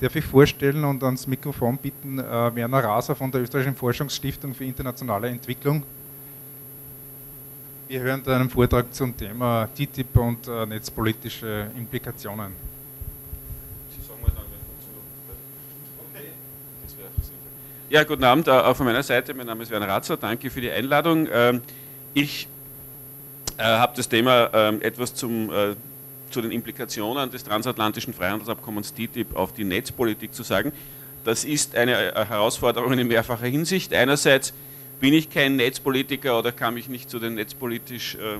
Darf ich vorstellen und ans Mikrofon bitten, äh, Werner Raser von der Österreichischen Forschungsstiftung für internationale Entwicklung. Wir hören da einen Vortrag zum Thema TTIP und äh, netzpolitische Implikationen. Sie sagen mal dann, okay. das wäre Ja, guten Abend äh, auch von meiner Seite. Mein Name ist Werner Ratzer. Danke für die Einladung. Ähm, ich äh, habe das Thema ähm, etwas zum äh, zu den Implikationen des transatlantischen Freihandelsabkommens TTIP auf die Netzpolitik zu sagen. Das ist äh, eine Herausforderung in mehrfacher Hinsicht. Einerseits bin ich kein Netzpolitiker oder kann mich nicht zu den netzpolitisch äh,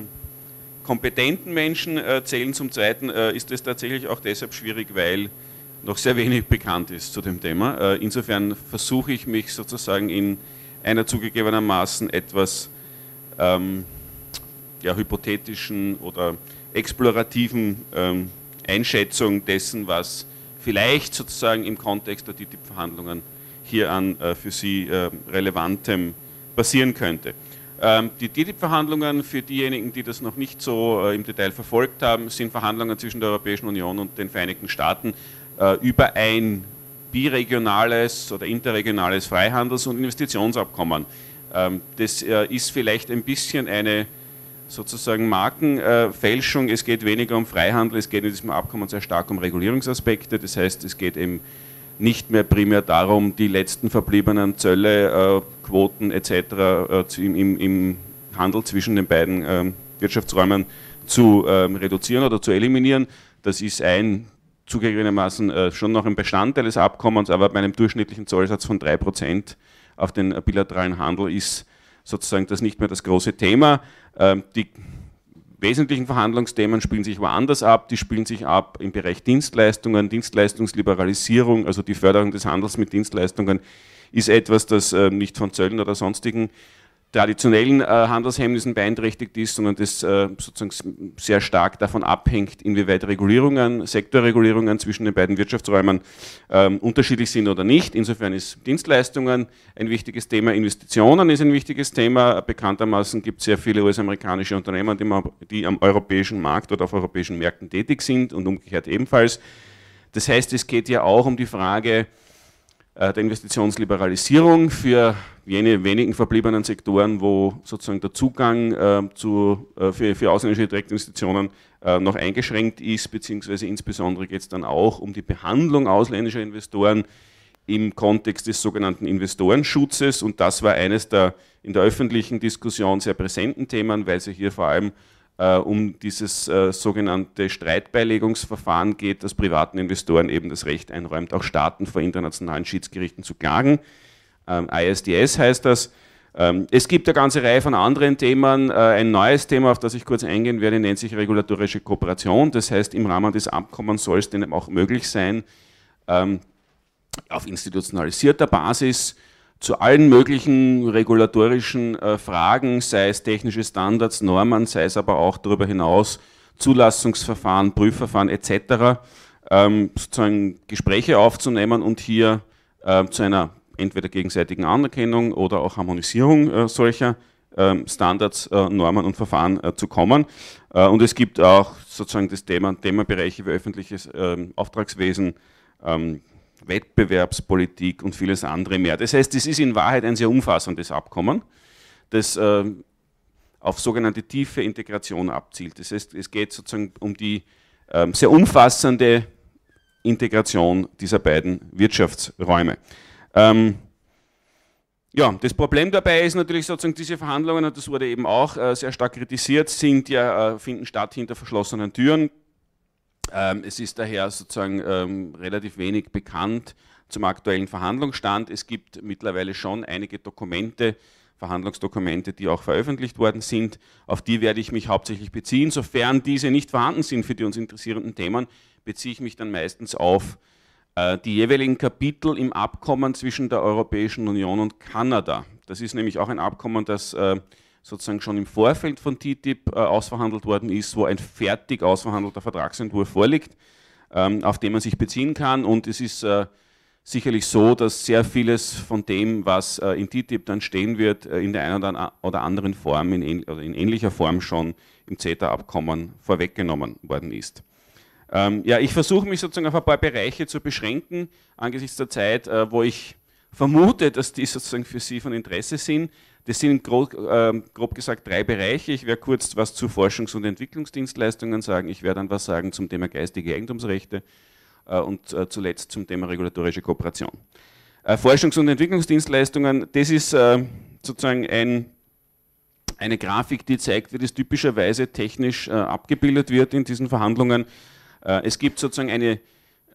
kompetenten Menschen äh, zählen. Zum Zweiten äh, ist es tatsächlich auch deshalb schwierig, weil noch sehr wenig bekannt ist zu dem Thema. Äh, insofern versuche ich mich sozusagen in einer zugegebenermaßen etwas ähm, ja, hypothetischen oder explorativen ähm, Einschätzung dessen, was vielleicht sozusagen im Kontext der TTIP-Verhandlungen hier an äh, für Sie äh, Relevantem passieren könnte. Ähm, die TTIP-Verhandlungen, für diejenigen, die das noch nicht so äh, im Detail verfolgt haben, sind Verhandlungen zwischen der Europäischen Union und den Vereinigten Staaten äh, über ein biregionales oder interregionales Freihandels- und Investitionsabkommen. Ähm, das äh, ist vielleicht ein bisschen eine sozusagen Markenfälschung, es geht weniger um Freihandel, es geht in diesem Abkommen sehr stark um Regulierungsaspekte, das heißt, es geht eben nicht mehr primär darum, die letzten verbliebenen Zölle, äh, Quoten etc. Äh, im, Handel zwischen den beiden ähm, Wirtschaftsräumen zu ähm, reduzieren oder zu eliminieren. Das ist ein zugegebenermaßen äh, schon noch ein Bestandteil des Abkommens, aber bei einem durchschnittlichen Zollsatz von 3% auf den bilateralen Handel ist sozusagen das nicht mehr das große Thema. Ähm, die wesentlichen Verhandlungsthemen spielen sich woanders ab. Die spielen sich ab im Bereich Dienstleistungen, Dienstleistungsliberalisierung, also die Förderung des Handels mit Dienstleistungen ist etwas, das äh, nicht von Zöllen oder sonstigen traditionellen äh, Handelshemmnissen beeinträchtigt ist, sondern das äh, sozusagen sehr stark davon abhängt, inwieweit Regulierungen, Sektorregulierungen zwischen den beiden Wirtschaftsräumen ähm, unterschiedlich sind oder nicht. Insofern ist Dienstleistungen ein wichtiges Thema, Investitionen ist ein wichtiges Thema. Bekanntermaßen gibt es sehr viele US-amerikanische Unternehmen, die am europäischen Markt oder auf europäischen Märkten tätig sind und umgekehrt ebenfalls. Das heißt, es geht ja auch um die Frage, äh, der Investitionsliberalisierung für jene wenigen verbliebenen Sektoren, wo sozusagen der Zugang äh, zu, äh, für, für ausländische Direktinvestitionen äh, noch eingeschränkt ist, beziehungsweise insbesondere geht es dann auch um die Behandlung ausländischer Investoren im Kontext des sogenannten Investorenschutzes. Und das war eines der in der öffentlichen Diskussion sehr präsenten Themen, weil sie hier vor allem äh, um dieses äh, sogenannte Streitbeilegungsverfahren geht, das privaten Investoren eben das Recht einräumt, auch Staaten vor internationalen Schiedsgerichten zu klagen. Ähm, ISDS heißt das. Ähm, es gibt eine ganze Reihe von anderen Themen. Äh, ein neues Thema, auf das ich kurz eingehen werde, nennt sich regulatorische Kooperation. Das heißt, im Rahmen des Abkommens soll es denn auch möglich sein, ähm, auf institutionalisierter Basis zu allen möglichen regulatorischen äh, Fragen, sei es technische Standards, Normen, sei es aber auch darüber hinaus Zulassungsverfahren, Prüfverfahren etc., ähm, sozusagen Gespräche aufzunehmen und hier ähm, zu einer entweder gegenseitigen Anerkennung oder auch Harmonisierung äh, solcher ähm, Standards, äh, Normen und Verfahren zu kommen. und es gibt auch sozusagen das Thema, Themenbereiche wie öffentliches ähm, Auftragswesen, Wettbewerbspolitik und vieles andere mehr. Das heißt, es ist in Wahrheit ein sehr umfassendes Abkommen, das äh, auf sogenannte tiefe Integration abzielt. Das heißt, es geht sozusagen um die äh, sehr umfassende Integration dieser beiden Wirtschaftsräume. Ähm, ja, das Problem dabei ist natürlich sozusagen, diese Verhandlungen, und das wurde eben auch äh, sehr stark kritisiert, sind ja, äh, finden statt hinter verschlossenen Türen. Ähm, es ist daher sozusagen ähm, relativ wenig bekannt zum aktuellen Verhandlungsstand. Es gibt mittlerweile schon einige Dokumente, Verhandlungsdokumente, die auch veröffentlicht worden sind. Auf die werde ich mich hauptsächlich beziehen. Sofern diese nicht vorhanden sind für die uns interessierenden Themen, beziehe ich mich dann meistens auf äh, die jeweiligen Kapitel im Abkommen zwischen der Europäischen Union und Kanada. Das ist nämlich auch ein Abkommen, das äh, sozusagen schon im Vorfeld von TTIP äh, ausverhandelt worden ist, wo ein fertig ausverhandelter Vertragsentwurf vorliegt, ähm, auf den man sich beziehen kann. Und es ist äh, sicherlich so, dass sehr vieles von dem, was äh, in TTIP dann stehen wird, in der einen oder anderen Form, in, in ähnlicher Form schon im CETA-Abkommen vorweggenommen worden ist. Ähm, ja, ich versuche mich sozusagen auf ein paar Bereiche zu beschränken, angesichts der Zeit, äh, wo ich vermute, dass die sozusagen für Sie von Interesse sind. Das sind grob, äh, grob gesagt drei Bereiche. Ich werde kurz was zu Forschungs- und Entwicklungsdienstleistungen sagen. Ich werde dann was sagen zum Thema geistige Eigentumsrechte äh, und äh, zuletzt zum Thema regulatorische Kooperation. Äh, Forschungs- und Entwicklungsdienstleistungen, das ist äh, sozusagen ein, eine Grafik, die zeigt, wie das typischerweise technisch äh, abgebildet wird in diesen Verhandlungen. es gibt sozusagen eine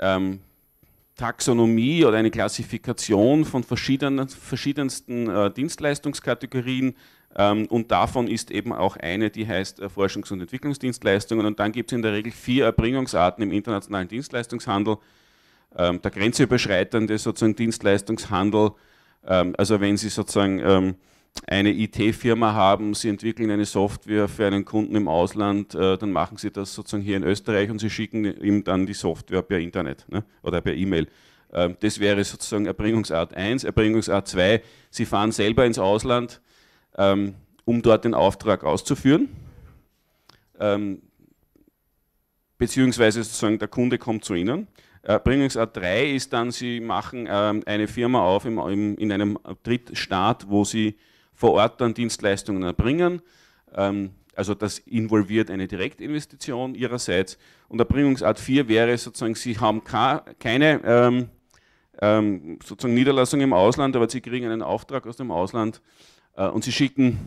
ähm, Taxonomie oder eine Klassifikation von verschiedenen, verschiedensten äh, Dienstleistungskategorien ähm, und davon ist eben auch eine, die heißt äh, Forschungs- und Entwicklungsdienstleistungen und dann gibt es in der Regel vier Erbringungsarten im internationalen Dienstleistungshandel. Ähm, der grenzüberschreitende sozusagen Dienstleistungshandel, ähm, also wenn Sie sozusagen ähm, eine IT-Firma haben, sie entwickeln eine Software für einen Kunden im Ausland, äh, dann machen sie das sozusagen hier in Österreich und sie schicken ihm dann die Software per Internet ne, oder per E-Mail. Ähm, das wäre sozusagen Erbringungsart 1. Erbringungsart 2, sie fahren selber ins Ausland, ähm, um dort den Auftrag auszuführen. Ähm, beziehungsweise sozusagen der Kunde kommt zu ihnen. Erbringungsart 3 ist dann, sie machen eine Firma auf in einem Drittstaat, wo sie vor Ort dann Dienstleistungen erbringen. Ähm, also das involviert eine Direktinvestition ihrerseits. Und Erbringungsart 4 wäre sozusagen, Sie haben keine ähm, ähm, sozusagen Niederlassung im Ausland, aber Sie kriegen einen Auftrag aus dem Ausland äh, und Sie schicken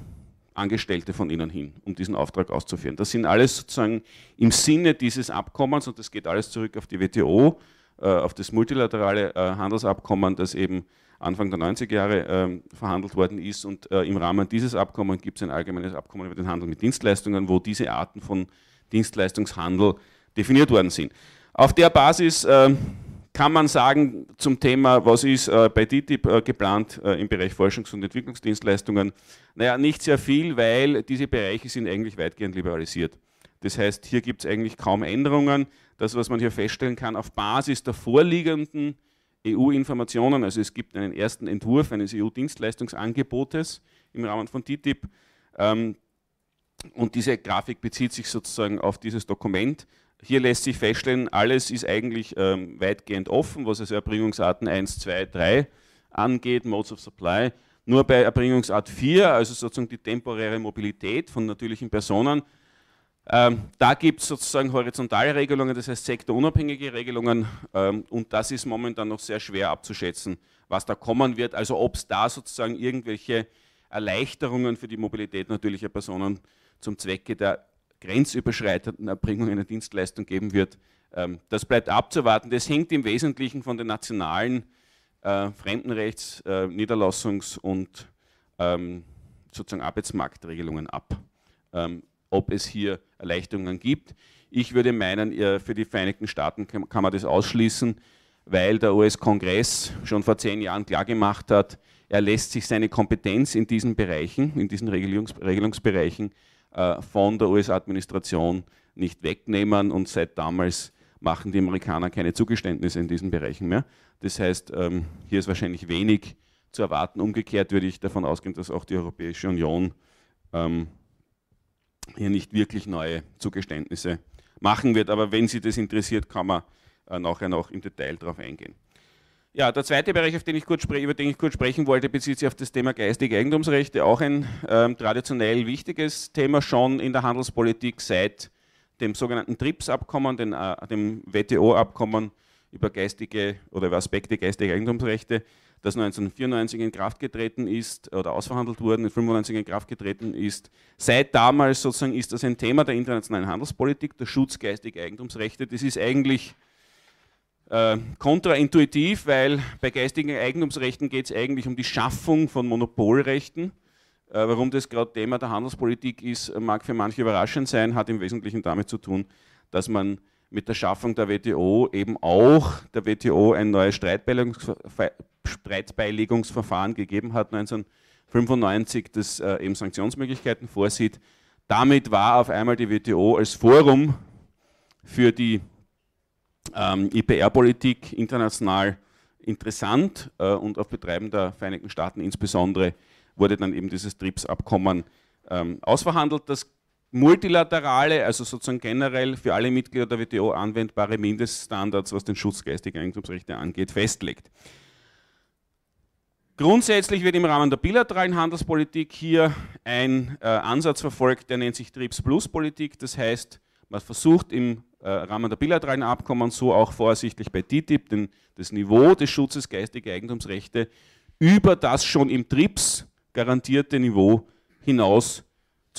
Angestellte von Ihnen hin, um diesen Auftrag auszuführen. Das sind alles sozusagen im Sinne dieses Abkommens und das geht alles zurück auf die WTO, äh, auf das multilaterale äh, Handelsabkommen, das eben Anfang der 90er Jahre ähm, verhandelt worden ist. Und äh, im Rahmen dieses Abkommens gibt es ein allgemeines Abkommen über den Handel mit Dienstleistungen, wo diese Arten von Dienstleistungshandel definiert worden sind. Auf der Basis äh, kann man sagen zum Thema, was ist äh, bei DTIP äh, geplant äh, im Bereich Forschungs- und Entwicklungsdienstleistungen? Naja, nicht sehr viel, weil diese Bereiche sind eigentlich weitgehend liberalisiert. Das heißt, hier gibt es eigentlich kaum Änderungen. Das, was man hier feststellen kann, auf Basis der vorliegenden EU-Informationen. Also es gibt einen ersten Entwurf eines EU-Dienstleistungsangebotes im Rahmen von TTIP. Ähm, und diese Grafik bezieht sich sozusagen auf dieses Dokument. Hier lässt sich feststellen, alles ist eigentlich ähm, weitgehend offen, was also Erbringungsarten 1, 2, 3 angeht, Modes of Supply. Nur bei Erbringungsart 4, also sozusagen die temporäre Mobilität von natürlichen Personen, ähm, da gibt es sozusagen horizontale Regelungen, das heißt sektorunabhängige Regelungen ähm, und das ist momentan noch sehr schwer abzuschätzen, was da kommen wird, also ob es da sozusagen irgendwelche Erleichterungen für die Mobilität natürlicher Personen zum Zwecke der grenzüberschreitenden Erbringung einer Dienstleistung geben wird. Ähm, das bleibt abzuwarten. Das hängt im Wesentlichen von den nationalen äh, Fremdenrechts-, äh, Niederlassungs- und ähm, sozusagen Arbeitsmarktregelungen ab ähm, ob es hier Erleichterungen gibt. Ich würde meinen, äh, für die Vereinigten Staaten kann man das ausschließen, weil der US-Kongress schon vor zehn Jahren klargemacht hat, er lässt sich seine Kompetenz in diesen Bereichen, in diesen Regelungs Regelungsbereichen äh, von der US-Administration nicht wegnehmen und seit damals machen die Amerikaner keine Zugeständnisse in diesen Bereichen mehr. Das heißt, ähm, hier ist wahrscheinlich wenig zu erwarten. Umgekehrt würde ich davon ausgehen, dass auch die Europäische Union ähm, hier nicht wirklich neue Zugeständnisse machen wird. Aber wenn Sie das interessiert, kann man äh, nachher noch im Detail darauf eingehen. Ja, der zweite Bereich, auf den ich kurz über den ich kurz sprechen wollte, bezieht sich auf das Thema geistige Eigentumsrechte, auch ein ähm, traditionell wichtiges Thema schon in der Handelspolitik seit dem sogenannten TRIPS-Abkommen, äh, dem WTO-Abkommen über geistige oder über Aspekte geistiger Eigentumsrechte das 1994 in Kraft getreten ist oder ausverhandelt wurde, 1995 in Kraft getreten ist. Seit damals sozusagen ist das ein Thema der internationalen Handelspolitik, der Schutz geistiger Eigentumsrechte. Das ist eigentlich äh, kontraintuitiv, weil bei geistigen Eigentumsrechten geht es eigentlich um die Schaffung von Monopolrechten. Äh, warum das gerade Thema der Handelspolitik ist, mag für manche überraschend sein, hat im Wesentlichen damit zu tun, dass man mit der Schaffung der WTO eben auch der WTO ein neues Streitbeilegungsverfahren gegeben hat, 1995, das äh, eben Sanktionsmöglichkeiten vorsieht. Damit war auf einmal die WTO als Forum für die ähm, IPR-Politik international interessant äh, und auf Betreiben der Vereinigten Staaten insbesondere wurde dann eben dieses TRIPS-Abkommen ähm, ausverhandelt. Das multilaterale, also sozusagen generell für alle Mitglieder der WTO anwendbare Mindeststandards, was den Schutz geistiger Eigentumsrechte angeht, festlegt. Grundsätzlich wird im Rahmen der bilateralen Handelspolitik hier ein äh, Ansatz verfolgt, der nennt sich TRIPS-Plus-Politik. Das heißt, man versucht im äh, Rahmen der bilateralen Abkommen so auch vorsichtig bei TTIP den, das Niveau des Schutzes geistiger Eigentumsrechte über das schon im TRIPS garantierte Niveau hinaus zu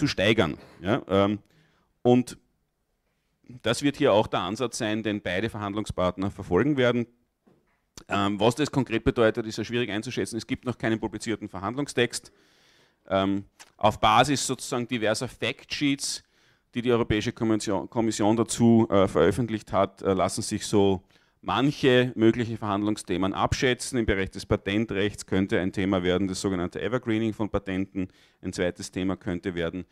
zu steigern. Ja? Ähm, und das wird hier auch der Ansatz sein, den beide Verhandlungspartner verfolgen werden. Ähm, was das konkret bedeutet, ist ja schwierig einzuschätzen. Es gibt noch keinen publizierten Verhandlungstext. Ähm, auf Basis sozusagen diverser Factsheets, die die Europäische Kommission, Kommission dazu äh, veröffentlicht hat, äh, lassen sich so manche mögliche Verhandlungsthemen abschätzen. Im Bereich des Patentrechts könnte ein Thema werden das sogenannte Evergreening von Patenten. Ein zweites Thema könnte werden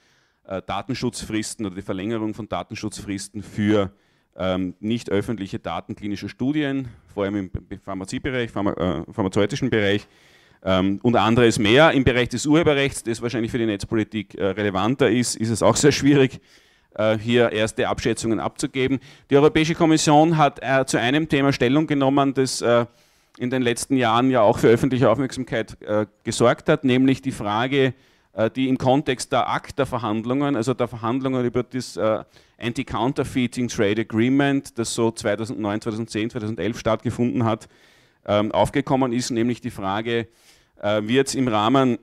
äh, Datenschutzfristen oder die Verlängerung von Datenschutzfristen für ähm, nicht öffentliche Daten klinischer Studien, vor allem im Pharmaziebereich, Pharma, äh, pharmazeutischen Bereich. Ähm, und anderes mehr. Im Bereich des Urheberrechts, das wahrscheinlich für die Netzpolitik äh, relevanter ist, ist es auch sehr schwierig. Äh, hier erste Abschätzungen abzugeben. Die Europäische Kommission hat äh, zu einem Thema Stellung genommen, das äh, in den letzten Jahren ja auch für öffentliche Aufmerksamkeit gesorgt hat, nämlich die Frage, die im Kontext der ACTA-Verhandlungen, also der Verhandlungen über das Anti-Counterfeiting Trade Agreement, das so 2009, 2010, 2011 stattgefunden hat, ähm, aufgekommen ist, nämlich die Frage, wird es im Rahmen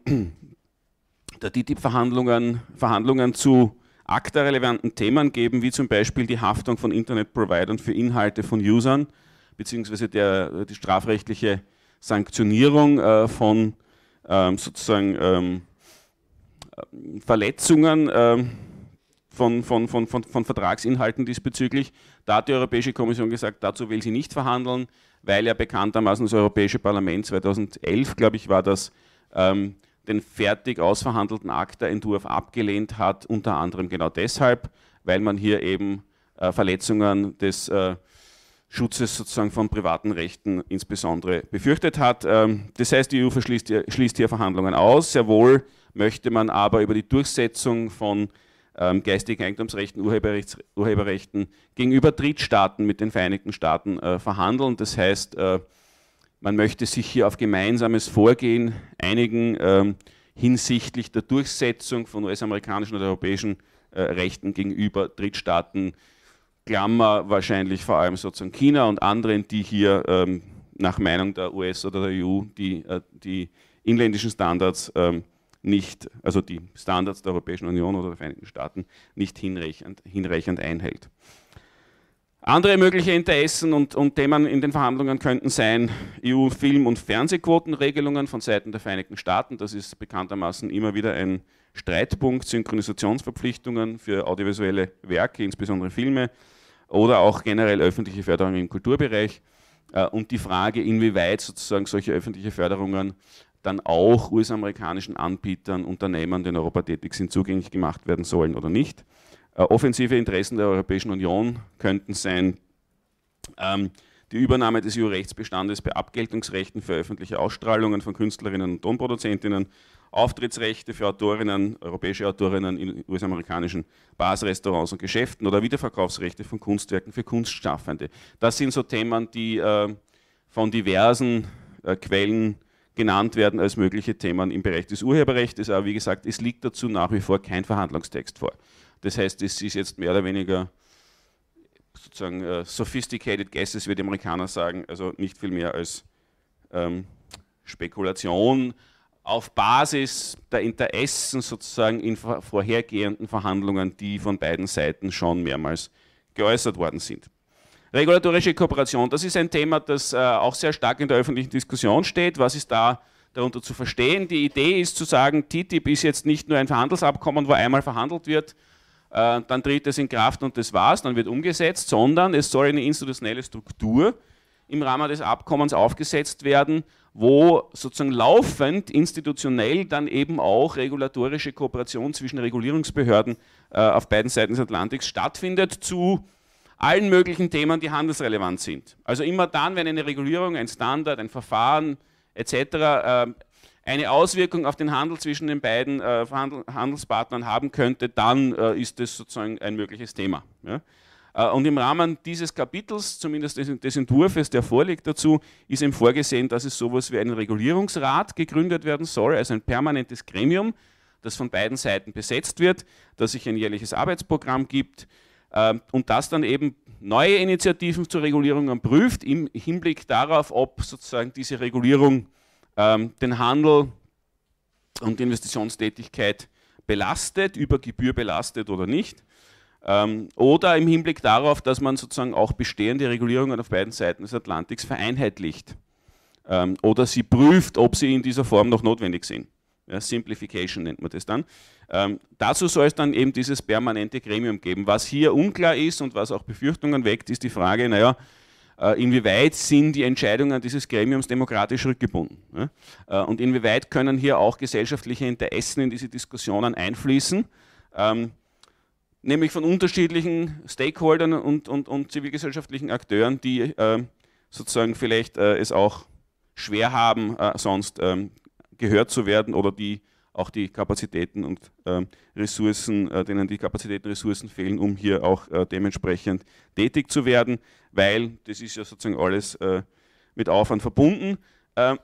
der TTIP-Verhandlungen Verhandlungen zu akta-relevanten Themen geben, wie zum Beispiel die Haftung von Internet-Providern für Inhalte von Usern, beziehungsweise der, die strafrechtliche Sanktionierung äh, von ähm, sozusagen ähm, Verletzungen ähm, von, von, von, von, Vertragsinhalten diesbezüglich. Da hat die Europäische Kommission gesagt, dazu will sie nicht verhandeln, weil ja bekanntermaßen das Europäische Parlament 2011, glaube ich, war das, ähm, den fertig ausverhandelten ACTA-Entwurf abgelehnt hat, unter anderem genau deshalb, weil man hier eben äh, Verletzungen des äh, Schutzes sozusagen von privaten Rechten insbesondere befürchtet hat. Ähm, das heißt, die EU verschließt, schließt hier Verhandlungen aus. Sehr wohl möchte man aber über die Durchsetzung von ähm, geistigen Eigentumsrechten, Urheberrechts, Urheberrechten gegenüber Drittstaaten mit den Vereinigten Staaten äh, verhandeln. Das heißt, äh, man möchte sich hier auf gemeinsames Vorgehen einigen ähm, hinsichtlich der Durchsetzung von US-amerikanischen oder europäischen äh, Rechten gegenüber Drittstaaten. Klammer wahrscheinlich vor allem sozusagen China und anderen, die hier ähm, nach Meinung der US oder der EU die, äh, die inländischen Standards ähm, nicht, also die Standards der Europäischen Union oder der Vereinigten Staaten nicht hinreichend, hinreichend einhält. Andere mögliche Interessen und, und, Themen in den Verhandlungen könnten sein EU-Film- und Fernsehquotenregelungen von Seiten der Vereinigten Staaten. Das ist bekanntermaßen immer wieder ein Streitpunkt. Synchronisationsverpflichtungen für audiovisuelle Werke, insbesondere Filme, oder auch generell öffentliche Förderung im Kulturbereich. Äh, und die Frage, inwieweit sozusagen solche öffentliche Förderungen dann auch US-amerikanischen Anbietern, Unternehmern, die in Europa tätig sind, zugänglich gemacht werden sollen oder nicht. Äh, offensive Interessen der Europäischen Union könnten sein ähm, die Übernahme des EU-Rechtsbestandes bei Abgeltungsrechten für öffentliche Ausstrahlungen von Künstlerinnen und Tonproduzentinnen, Auftrittsrechte für Autorinnen, europäische Autorinnen in US-amerikanischen Bars, Restaurants und Geschäften oder Wiederverkaufsrechte von Kunstwerken für Kunstschaffende. Das sind so Themen, die äh, von diversen äh, Quellen genannt werden als mögliche Themen im Bereich des Urheberrechts. Aber also, wie gesagt, es liegt dazu nach wie vor kein Verhandlungstext vor. Das heißt, es ist jetzt mehr oder weniger sozusagen uh, sophisticated guesses, wie die Amerikaner sagen, also nicht viel mehr als ähm, Spekulation auf Basis der Interessen sozusagen in vorhergehenden Verhandlungen, die von beiden Seiten schon mehrmals geäußert worden sind. Regulatorische Kooperation, das ist ein Thema, das äh, auch sehr stark in der öffentlichen Diskussion steht. Was ist da darunter zu verstehen? Die Idee ist zu sagen, TTIP ist jetzt nicht nur ein Verhandelsabkommen, wo einmal verhandelt wird, äh, dann tritt es in Kraft und das war's, dann wird umgesetzt, sondern es soll eine institutionelle Struktur im Rahmen des Abkommens aufgesetzt werden, wo sozusagen laufend institutionell dann eben auch regulatorische Kooperation zwischen Regulierungsbehörden äh, auf beiden Seiten des Atlantiks stattfindet zu allen möglichen Themen, die handelsrelevant sind. Also immer dann, wenn eine Regulierung, ein Standard, ein Verfahren etc. Äh, eine Auswirkung auf den Handel zwischen den beiden äh, Handelspartnern haben könnte, dann äh, ist das sozusagen ein mögliches Thema. Ja? Äh, und im Rahmen dieses Kapitels, zumindest des Entwurfs, der vorliegt dazu, ist eben vorgesehen, dass es sowas wie ein Regulierungsrat gegründet werden soll, also ein permanentes Gremium, das von beiden Seiten besetzt wird, das sich ein jährliches Arbeitsprogramm gibt ähm, und das dann eben neue Initiativen zur Regulierung prüft im Hinblick darauf, ob sozusagen diese Regulierung ähm, den Handel und die Investitionstätigkeit belastet, über Gebühr belastet oder nicht. Ähm, oder im Hinblick darauf, dass man sozusagen auch bestehende Regulierungen auf beiden Seiten des Atlantiks vereinheitlicht ähm, oder sie prüft, ob sie in dieser Form noch notwendig sind. Ja, Simplification nennt man das dann. Ähm, dazu soll es dann eben dieses permanente Gremium geben. Was hier unklar ist und was auch Befürchtungen weckt, ist die Frage, naja, äh, inwieweit sind die Entscheidungen dieses Gremiums demokratisch rückgebunden? Äh, und inwieweit können hier auch gesellschaftliche Interessen in diese Diskussionen einfließen? Ähm, nämlich von unterschiedlichen Stakeholdern und, und, und zivilgesellschaftlichen Akteuren, die ähm, sozusagen vielleicht äh, es auch schwer haben, sonst ähm, gehört zu werden oder die auch die Kapazitäten und äh, Ressourcen, äh, denen die Kapazitäten, Ressourcen fehlen, um hier auch äh, dementsprechend tätig zu werden, weil das ist ja sozusagen alles äh, mit Aufwand verbunden. Ähm,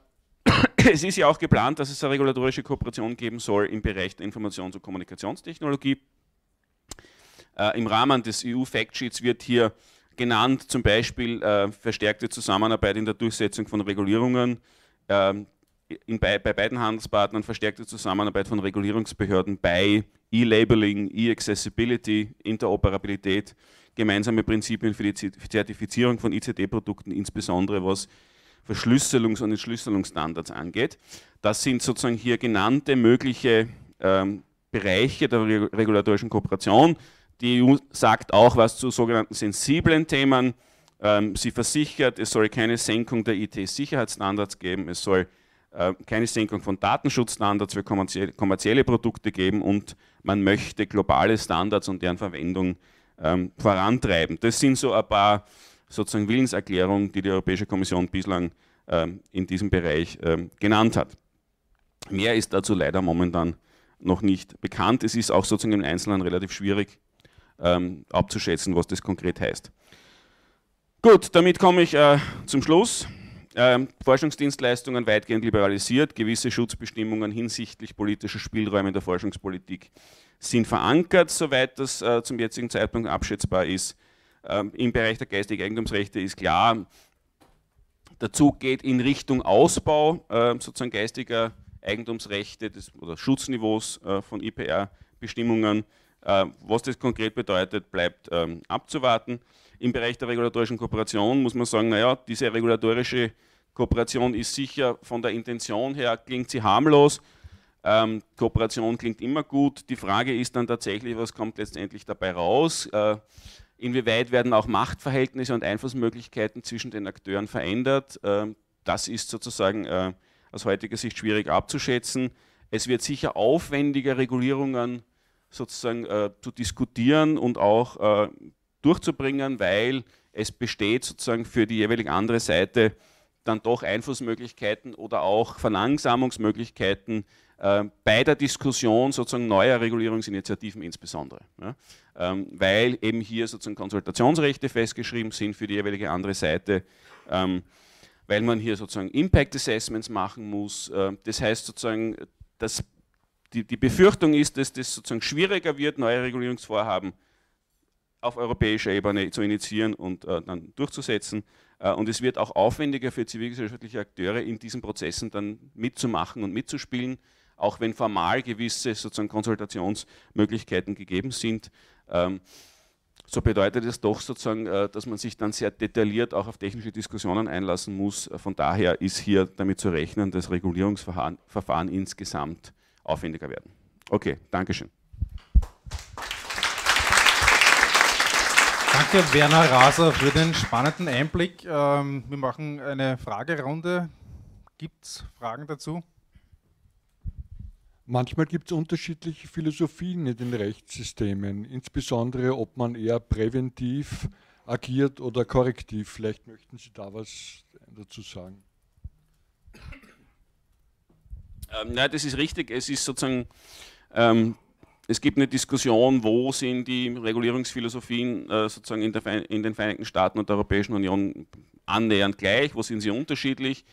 es ist ja auch geplant, dass es eine regulatorische Kooperation geben soll im Bereich der Informations- und Kommunikationstechnologie. Äh, Im Rahmen des EU-Factsheets wird hier genannt zum Beispiel äh, verstärkte Zusammenarbeit in der Durchsetzung von Regulierungen, ähm, bei, bei beiden Handelspartnern verstärkte Zusammenarbeit von Regulierungsbehörden bei E-Labeling, E-Accessibility, Interoperabilität, gemeinsame Prinzipien für die Zertifizierung von ICT-Produkten, insbesondere was Verschlüsselungs- und Entschlüsselungsstandards angeht. Das sind sozusagen hier genannte mögliche ähm, Bereiche der regulatorischen Kooperation. Die EU sagt auch was zu sogenannten sensiblen Themen. Ähm, sie versichert, es soll keine Senkung der IT-Sicherheitsstandards geben, es soll äh, keine Senkung von Datenschutzstandards für kommerzielle Produkte geben und man möchte globale Standards und deren Verwendung ähm, vorantreiben. Das sind so ein paar sozusagen Willenserklärungen, die die Europäische Kommission bislang ähm, in diesem Bereich ähm, genannt hat. Mehr ist dazu leider momentan noch nicht bekannt. Es ist auch sozusagen im Einzelnen relativ schwierig ähm, abzuschätzen, was das konkret heißt. Gut, damit komme ich äh, zum Schluss ähm, Forschungsdienstleistungen weitgehend liberalisiert, gewisse Schutzbestimmungen hinsichtlich politischer Spielräume in der Forschungspolitik sind verankert, soweit das äh, zum jetzigen Zeitpunkt abschätzbar ist. Ähm, Im Bereich der geistigen Eigentumsrechte ist klar, der Zug geht in Richtung Ausbau äh, sozusagen geistiger Eigentumsrechte des, oder Schutzniveaus äh, von IPR-Bestimmungen. Äh, was das konkret bedeutet, bleibt ähm, abzuwarten. Im Bereich der regulatorischen Kooperation muss man sagen, naja, diese regulatorische Kooperation ist sicher von der Intention her, klingt sie harmlos. Ähm, Kooperation klingt immer gut. Die Frage ist dann tatsächlich, was kommt letztendlich dabei raus? Äh, inwieweit werden auch Machtverhältnisse und Einflussmöglichkeiten zwischen den Akteuren verändert? Ähm, das ist sozusagen äh, aus heutiger Sicht schwierig abzuschätzen. Es wird sicher aufwendiger, Regulierungen sozusagen äh, zu diskutieren und auch äh, durchzubringen, weil es besteht sozusagen für die jeweilige andere Seite dann doch Einflussmöglichkeiten oder auch Verlangsamungsmöglichkeiten äh, bei der Diskussion sozusagen neuer Regulierungsinitiativen insbesondere. Ja? Ähm, weil eben hier sozusagen Konsultationsrechte festgeschrieben sind für die jeweilige andere Seite, ähm, weil man hier sozusagen Impact Assessments machen muss. Äh, das heißt sozusagen, dass die, die Befürchtung ist, dass das sozusagen schwieriger wird, neue Regulierungsvorhaben äh, auf europäischer Ebene zu initiieren und äh, dann durchzusetzen. Äh, und es wird auch aufwendiger für zivilgesellschaftliche Akteure, in diesen Prozessen dann mitzumachen und mitzuspielen, auch wenn formal gewisse sozusagen Konsultationsmöglichkeiten gegeben sind. Ähm, so bedeutet es doch sozusagen, äh, dass man sich dann sehr detailliert auch auf technische Diskussionen einlassen muss. Äh, von daher ist hier damit zu rechnen, dass Regulierungsverfahren insgesamt aufwendiger werden. Okay, Dankeschön. Danke, Werner Raser, für den spannenden Einblick. Ähm, wir machen eine Fragerunde. Gibt es Fragen dazu? Manchmal gibt es unterschiedliche Philosophien in den Rechtssystemen, insbesondere ob man eher präventiv agiert oder korrektiv. Vielleicht möchten Sie da was dazu sagen. Ähm, nein, das ist richtig. Es ist sozusagen ähm, es gibt eine Diskussion, wo sind die Regulierungsphilosophien äh, sozusagen in, in, den Vereinigten Staaten und der Europäischen Union annähernd gleich, wo sind sie unterschiedlich.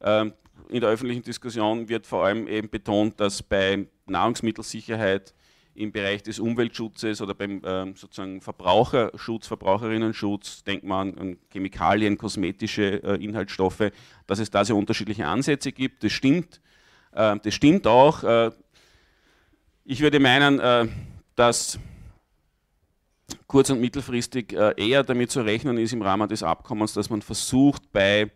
Ähm, in der öffentlichen Diskussion wird vor allem eben betont, dass bei Nahrungsmittelsicherheit im Bereich des Umweltschutzes oder beim ähm, sozusagen Verbraucherschutz, Verbraucherinnenschutz, denkt man an Chemikalien, kosmetische äh, Inhaltsstoffe, dass es da sehr unterschiedliche Ansätze gibt. Das stimmt. Äh, das stimmt auch. Äh, ich würde meinen, äh, dass kurz- und mittelfristig äh, eher damit zu rechnen ist im Rahmen des Abkommens, dass man versucht, bei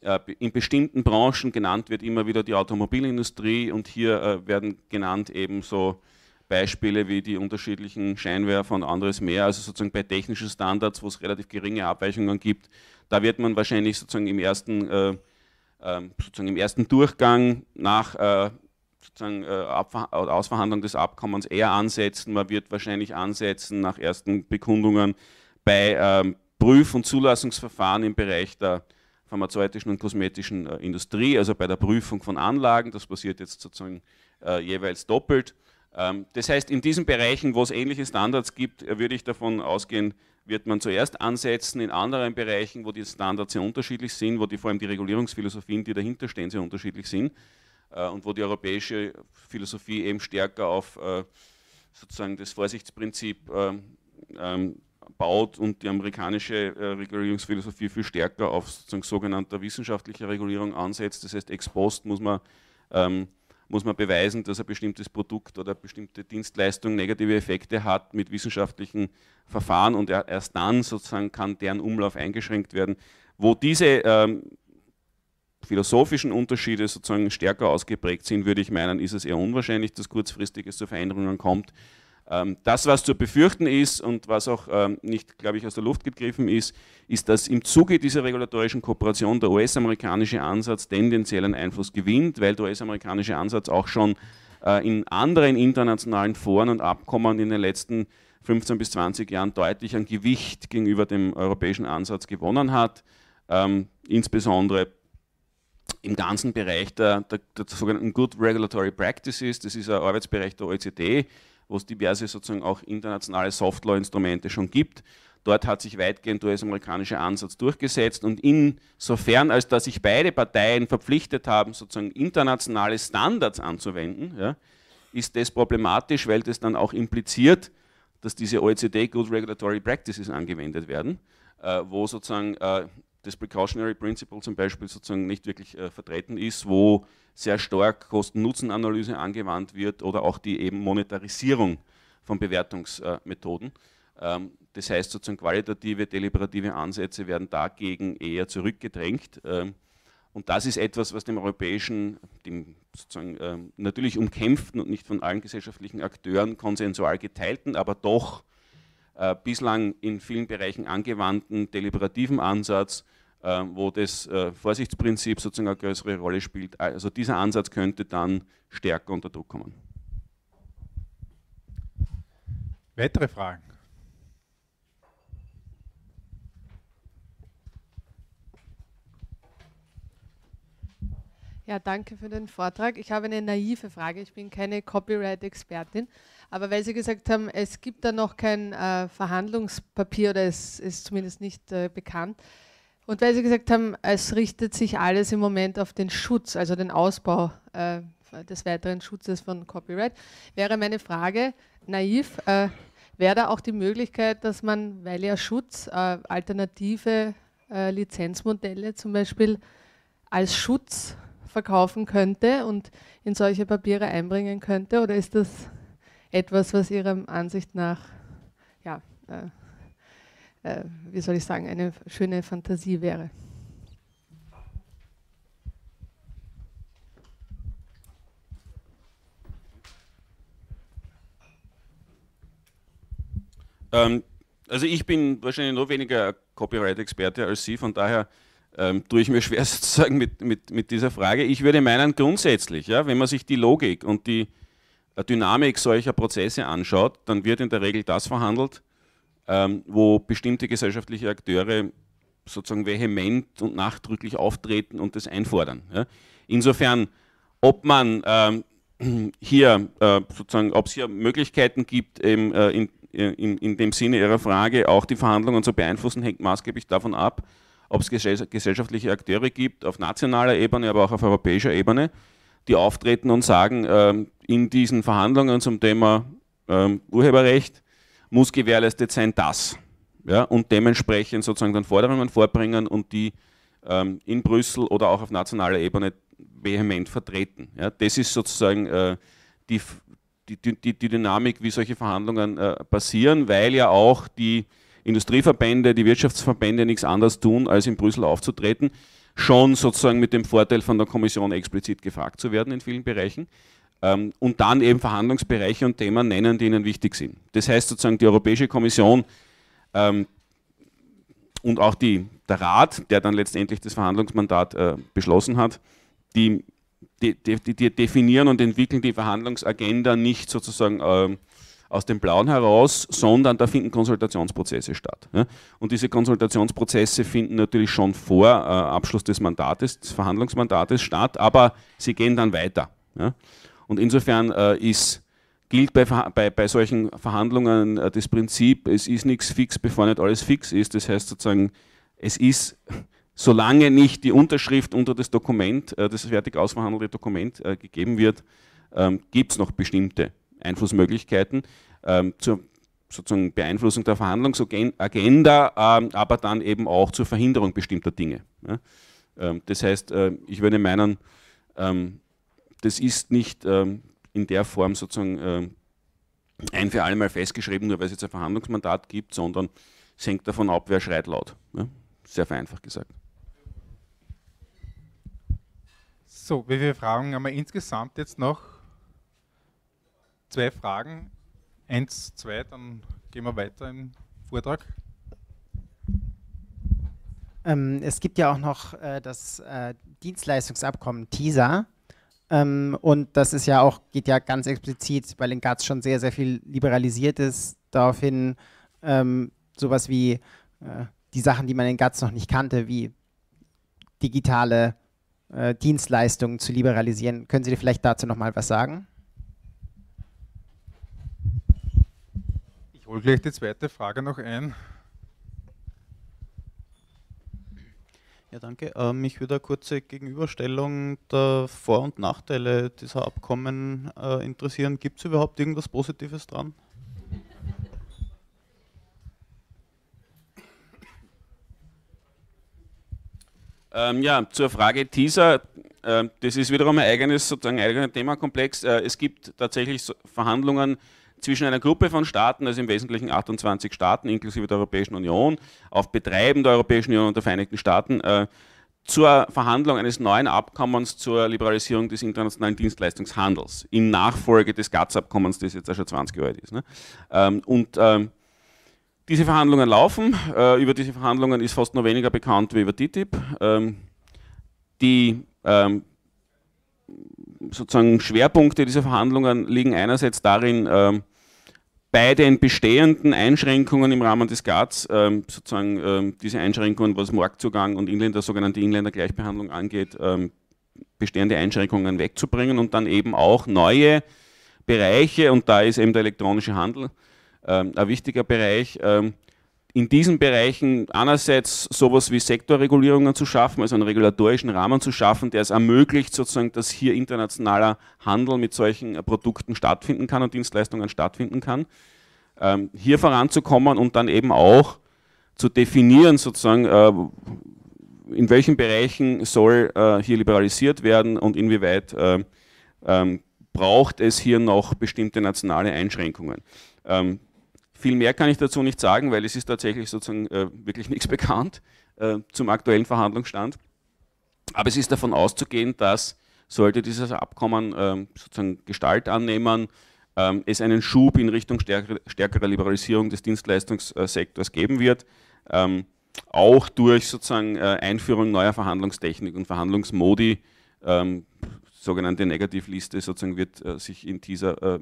äh, in bestimmten Branchen genannt wird immer wieder die Automobilindustrie und hier werden genannt eben so Beispiele wie die unterschiedlichen Scheinwerfer und anderes mehr, also sozusagen bei technischen Standards, wo es relativ geringe Abweichungen gibt, da wird man wahrscheinlich sozusagen im ersten, ähm, sozusagen im ersten Durchgang nach sozusagen äh, äh, Ausverhandlung des Abkommens eher ansetzen. Man wird wahrscheinlich ansetzen nach ersten Bekundungen bei ähm, Prüf- und Zulassungsverfahren im Bereich der pharmazeutischen und kosmetischen äh, Industrie, also bei der Prüfung von Anlagen. Das passiert jetzt sozusagen jeweils doppelt. Ähm, das heißt, in diesen Bereichen, wo es ähnliche Standards gibt, würde ich davon ausgehen, wird man zuerst ansetzen. In anderen Bereichen, wo die Standards sehr unterschiedlich sind, wo die, vor allem die Regulierungsphilosophien, die dahinter stehen, sehr unterschiedlich sind, äh, und wo die europäische Philosophie eben stärker auf äh, sozusagen das Vorsichtsprinzip ähm, ähm, baut und die amerikanische äh, Regulierungsphilosophie viel stärker auf sozusagen sogenannter wissenschaftlicher Regulierung ansetzt. Das heißt, ex post muss man, ähm, muss man beweisen, dass ein bestimmtes Produkt oder eine bestimmte Dienstleistung negative Effekte hat mit wissenschaftlichen Verfahren und erst dann sozusagen kann deren Umlauf eingeschränkt werden. Wo diese ähm, philosophischen Unterschiede sozusagen stärker ausgeprägt sind, würde ich meinen, ist es eher unwahrscheinlich, dass kurzfristig es zu Veränderungen kommt. Ähm, das, was zu befürchten ist und was auch ähm, nicht, glaube ich, aus der Luft gegriffen ist, ist, dass im Zuge dieser regulatorischen Kooperation der US-amerikanische Ansatz tendenziellen Einfluss gewinnt, weil der US-amerikanische Ansatz auch schon äh, in anderen internationalen Foren und Abkommen in den letzten 15 bis 20 Jahren deutlich an Gewicht gegenüber dem europäischen Ansatz gewonnen hat. Ähm, insbesondere im ganzen Bereich der, der, der sogenannten Good Regulatory Practices, das ist ein Arbeitsbereich der OECD, wo es diverse sozusagen auch internationale Softlaw-Instrumente schon gibt. Dort hat sich weitgehend der US-amerikanische Ansatz durchgesetzt und insofern, als dass sich beide Parteien verpflichtet haben, sozusagen internationale Standards anzuwenden, ja, ist das problematisch, weil das dann auch impliziert, dass diese OECD Good Regulatory Practices angewendet werden, äh, wo sozusagen äh, das Precautionary Principle zum Beispiel sozusagen nicht wirklich äh, vertreten ist, wo sehr stark Kosten-Nutzen-Analyse angewandt wird oder auch die eben Monetarisierung von Bewertungsmethoden. Äh, ähm, das heißt sozusagen qualitative, deliberative Ansätze werden dagegen eher zurückgedrängt. Ähm, und das ist etwas, was dem europäischen, dem sozusagen ähm, natürlich umkämpften und nicht von allen gesellschaftlichen Akteuren konsensual geteilten, aber doch äh, bislang in vielen Bereichen angewandten deliberativen Ansatz, äh, wo das äh, Vorsichtsprinzip sozusagen eine größere Rolle spielt. Also dieser Ansatz könnte dann stärker unter Druck kommen. Weitere Fragen? Ja, danke für den Vortrag. Ich habe eine naive Frage. Ich bin keine Copyright-Expertin. Aber weil Sie gesagt haben, es gibt da noch kein äh, Verhandlungspapier oder es ist zumindest nicht äh, bekannt. Und weil Sie gesagt haben, es richtet sich alles im Moment auf den Schutz, also den Ausbau äh, des weiteren Schutzes von Copyright, wäre meine Frage naiv, äh, wäre da auch die Möglichkeit, dass man, weil ja Schutz, äh, alternative äh, Lizenzmodelle zum Beispiel als Schutz verkaufen könnte und in solche Papiere einbringen könnte? Oder ist das etwas, was ihrer Ansicht nach, ja, äh, äh, wie soll ich sagen, eine schöne Fantasie wäre. Ähm, also ich bin wahrscheinlich noch weniger Copyright-Experte als Sie, von daher ähm, tue ich mir schwer sozusagen mit, mit, mit dieser Frage. Ich würde meinen, grundsätzlich, ja, wenn man sich die Logik und die, Dynamik solcher Prozesse anschaut, dann wird in der Regel das verhandelt, ähm, wo bestimmte gesellschaftliche Akteure sozusagen vehement und nachdrücklich auftreten und das einfordern. Insofern, ob man ähm, hier äh, sozusagen, ob es hier Möglichkeiten gibt, eben, äh, in dem Sinne Ihrer Frage auch die Verhandlungen zu beeinflussen, hängt maßgeblich davon ab, ob es gesellschaftliche Akteure gibt, auf nationaler Ebene, aber auch auf europäischer Ebene die auftreten und sagen, ähm, in diesen Verhandlungen zum Thema ähm, Urheberrecht muss gewährleistet sein dass. Ja, und dementsprechend sozusagen dann Forderungen vorbringen und die ähm, in Brüssel oder auch auf nationaler Ebene vehement vertreten. Ja, das ist sozusagen äh, die, die, die, die, Dynamik, wie solche Verhandlungen äh, passieren, weil ja auch die Industrieverbände, die Wirtschaftsverbände nichts anderes tun, als in Brüssel aufzutreten schon sozusagen mit dem Vorteil von der Kommission explizit gefragt zu werden in vielen Bereichen ähm, und dann eben Verhandlungsbereiche und Themen nennen, die ihnen wichtig sind. Das heißt sozusagen, die Europäische Kommission ähm, und auch die, der Rat, der dann letztendlich das Verhandlungsmandat äh, beschlossen hat, die, die, die, die, definieren und entwickeln die Verhandlungsagenda nicht sozusagen ähm, aus dem Blauen heraus, sondern da finden Konsultationsprozesse statt. Und diese Konsultationsprozesse finden natürlich schon vor äh, Abschluss des Mandates, des Verhandlungsmandates statt, aber sie gehen dann weiter. Und insofern äh, ist, gilt bei, bei, bei solchen Verhandlungen äh, das Prinzip, es ist nichts fix, bevor nicht alles fix ist. Das heißt sozusagen, es ist solange nicht die Unterschrift unter das Dokument, das fertig ausverhandelte Dokument gegeben wird, ähm, gibt es noch bestimmte Einflussmöglichkeiten ähm, zur sozusagen Beeinflussung der Verhandlungsagenda, ähm, aber dann eben auch zur Verhinderung bestimmter Dinge. Ähm, das heißt, äh, ich würde meinen, ähm, das ist nicht in der Form sozusagen ein für alle Mal festgeschrieben, nur weil es jetzt ein Verhandlungsmandat gibt, sondern es hängt davon ab, wer schreit laut. Sehr vereinfacht gesagt. So, wie viele Fragen haben wir insgesamt jetzt noch? zwei Fragen. Eins, zwei, dann gehen wir weiter im Vortrag. Ähm, es gibt ja auch noch äh, das äh, Dienstleistungsabkommen TISA. Ähm, und das ist ja auch, geht ja ganz explizit, weil in GATS schon sehr, sehr viel liberalisiert ist, daraufhin ähm, sowas wie äh, die Sachen, die man in GATS noch nicht kannte, wie digitale äh, Dienstleistungen zu liberalisieren. Können Sie dir vielleicht dazu nochmal was sagen? hole gleich die zweite Frage noch ein. Ja, danke. Äh, mich würde eine kurze Gegenüberstellung der Vor- und Nachteile dieser Abkommen äh, interessieren. Gibt es überhaupt irgendwas Positives dran? Ähm, ja, zur Frage Teaser. Äh, das ist wiederum ein eigenes, sozusagen ein eigener Themenkomplex. Äh, es gibt tatsächlich Verhandlungen zwischen einer Gruppe von Staaten, also im Wesentlichen 28 Staaten inklusive der Europäischen Union, auf Betreiben der Europäischen Union und der Vereinigten Staaten äh, zur Verhandlung eines neuen Abkommens zur Liberalisierung des internationalen Dienstleistungshandels in Nachfolge des GATS-Abkommens, das jetzt auch schon 20 Jahre alt ist. Ne? Ähm, und ähm, diese Verhandlungen laufen. Äh, über diese Verhandlungen ist fast nur weniger bekannt wie über TTIP. Ähm, die sozusagen Schwerpunkte dieser Verhandlungen liegen einerseits darin, bei den bestehenden Einschränkungen im Rahmen des GATS, ähm, sozusagen ähm, diese Einschränkungen, was Marktzugang und Inländer, sogenannte Inländergleichbehandlung angeht, ähm, bestehende Einschränkungen wegzubringen und dann eben auch neue Bereiche, und da ist eben der elektronische Handel ähm, ein wichtiger Bereich, ähm, in diesen Bereichen einerseits sowas wie Sektorregulierungen zu schaffen, also einen regulatorischen Rahmen zu schaffen, der es ermöglicht, sozusagen, dass hier internationaler Handel mit solchen äh, Produkten stattfinden kann und Dienstleistungen stattfinden kann, ähm, hier voranzukommen und dann eben auch zu definieren, sozusagen, äh, in welchen Bereichen soll äh, hier liberalisiert werden und inwieweit äh, ähm, braucht es hier noch bestimmte nationale Einschränkungen. Ähm, viel mehr kann ich dazu nicht sagen, weil es ist tatsächlich sozusagen äh, wirklich nichts bekannt äh, zum aktuellen Verhandlungsstand. Aber es ist davon auszugehen, dass sollte dieses Abkommen ähm, sozusagen Gestalt annehmen, ähm, es einen Schub in Richtung stärkere, stärkerer Liberalisierung des Dienstleistungssektors geben wird, ähm, auch durch sozusagen äh, Einführung neuer Verhandlungstechnik und Verhandlungsmodi, ähm, sogenannte Negativliste sozusagen wird äh, sich in dieser äh,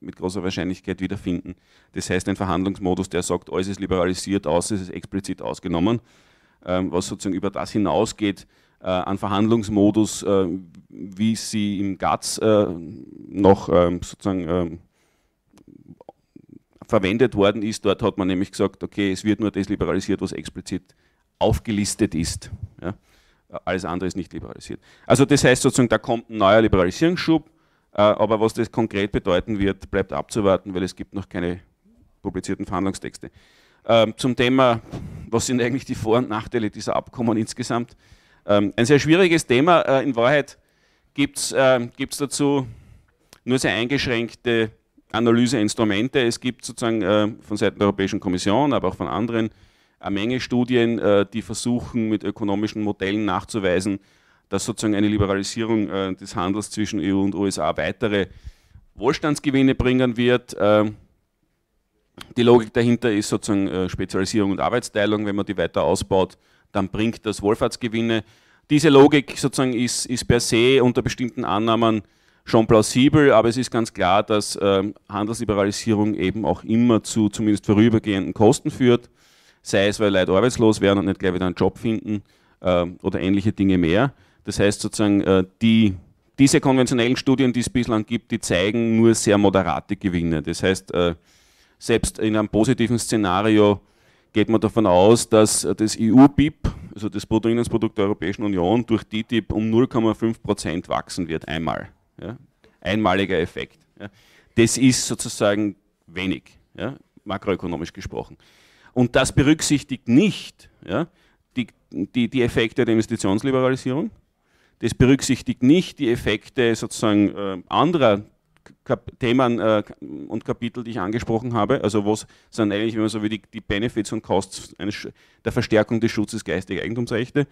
mit großer Wahrscheinlichkeit wiederfinden. Das heißt, ein Verhandlungsmodus, der sagt, alles ist liberalisiert, außer es ist explizit ausgenommen, ähm, was sozusagen über das hinausgeht äh, an Verhandlungsmodus, äh, wie sie im GATS äh, noch ähm, sozusagen ähm, verwendet worden ist. Dort hat man nämlich gesagt, okay, es wird nur das liberalisiert, was explizit aufgelistet ist. Ja alles andere ist nicht liberalisiert. Also das heißt sozusagen, da kommt ein neuer Liberalisierungsschub, äh, aber was das konkret bedeuten wird, bleibt abzuwarten, weil es gibt noch keine publizierten Verhandlungstexte. Ähm, zum Thema, was sind eigentlich die Vor- und Nachteile dieser Abkommen insgesamt? Ähm, ein sehr schwieriges Thema. Äh, in Wahrheit gibt es ähm, dazu nur sehr eingeschränkte Analyseinstrumente. Es gibt sozusagen äh, von Seiten der Europäischen Kommission, aber auch von anderen eine Menge Studien, äh, die versuchen, mit ökonomischen Modellen nachzuweisen, dass sozusagen eine Liberalisierung äh, des Handels zwischen EU und USA weitere Wohlstandsgewinne bringen wird. Ähm, die Logik dahinter ist sozusagen äh, Spezialisierung und Arbeitsteilung. Wenn man die weiter ausbaut, dann bringt das Wohlfahrtsgewinne. Diese Logik sozusagen ist, ist per se unter bestimmten Annahmen schon plausibel, aber es ist ganz klar, dass ähm, Handelsliberalisierung eben auch immer zu zumindest vorübergehenden Kosten führt sei es, weil Leute arbeitslos werden und nicht gleich wieder einen Job finden ähm, oder ähnliche Dinge mehr. Das heißt sozusagen, äh, die, diese konventionellen Studien, die es bislang gibt, die zeigen nur sehr moderate Gewinne. Das heißt, äh, selbst in einem positiven Szenario geht man davon aus, dass äh, das EU-BIP, also das Bruttoinlandsprodukt der Europäischen Union, durch TTIP um 0,5 wachsen wird, einmal. Ja? Einmaliger Effekt. Ja? Das ist sozusagen wenig, ja? makroökonomisch gesprochen. Und das berücksichtigt nicht ja, die, die, die Effekte der Investitionsliberalisierung, das berücksichtigt nicht die Effekte sozusagen äh, anderer Kap Themen äh, und Kapitel, die ich angesprochen habe. Also was sind eigentlich, wenn man so will, die, die Benefits und Costs eines, der Verstärkung des Schutzes geistiger Eigentumsrechte?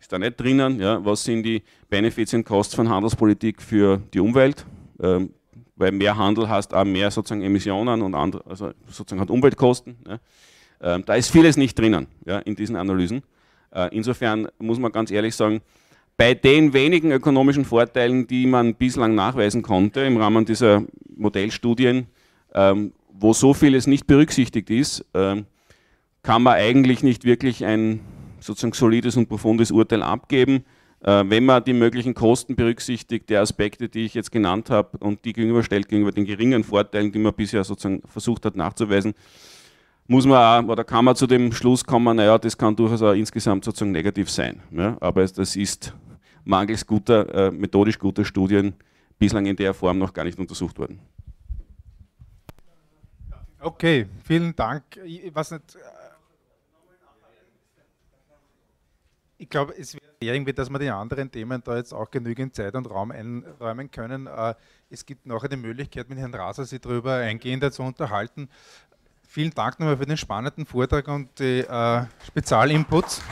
Ist da nicht drinnen. Ja? Was sind die Benefits und Costs von Handelspolitik für die Umwelt? Ähm, weil mehr Handel heißt auch mehr sozusagen Emissionen und andere, also sozusagen hat Umweltkosten. Ne? Ähm, da ist vieles nicht drinnen ja, in diesen Analysen. Äh, insofern muss man ganz ehrlich sagen, bei den wenigen ökonomischen Vorteilen, die man bislang nachweisen konnte im Rahmen dieser Modellstudien, ähm, wo so vieles nicht berücksichtigt ist, ähm, kann man eigentlich nicht wirklich ein sozusagen solides und profundes Urteil abgeben. Äh, wenn man die möglichen Kosten berücksichtigt, der Aspekte, die ich jetzt genannt habe und die gegenüberstellt gegenüber den geringen Vorteilen, die man bisher sozusagen versucht hat nachzuweisen, muss man auch, oder kann man zu dem Schluss kommen, naja, das kann durchaus auch insgesamt sozusagen negativ sein. Ja? Aber das ist mangels guter, äh, methodisch guter Studien bislang in der Form noch gar nicht untersucht worden. Okay, vielen Dank. Ich, was nicht, äh, ich glaube, es wäre irgendwie, dass wir den anderen Themen da jetzt auch genügend Zeit und Raum einräumen können. Äh, es gibt nachher die Möglichkeit, mit Herrn Raser sich darüber eingehender zu unterhalten. Vielen Dank nochmal für den spannenden Vortrag und die äh, Spezialinputs.